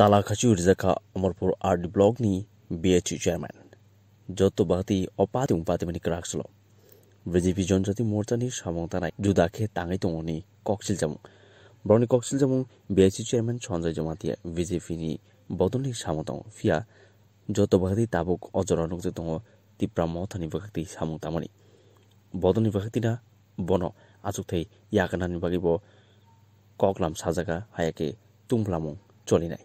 তালাখাচুর জাখা অমরপুর আর্ট ব্লক নি বিএচ চেয়ারম্যান যত বাতি অপাতি উপাতি মানে রাখছিল বিজেপি জনজাতি মোর্চা নি সামংতানায় জুদাখে তাঙাই তো নি ককসিল যেমন ব্রনি ককসিল যেমন বিএচি চেয়ারম্যান সঞ্জয় জমাতিয়া বিজেপি নি বদলনি সামতং ফিয়া যত বাতি তাবুক অজরানুক যে তঙ তিপ্রা মথানি বাক্তি সামং তামানি বদলনি বাক্তি না বন আচুক থাই ইয়াকানানি বাগিব ককলাম সাজাগা হায়াকে তুমলামং চলি নাই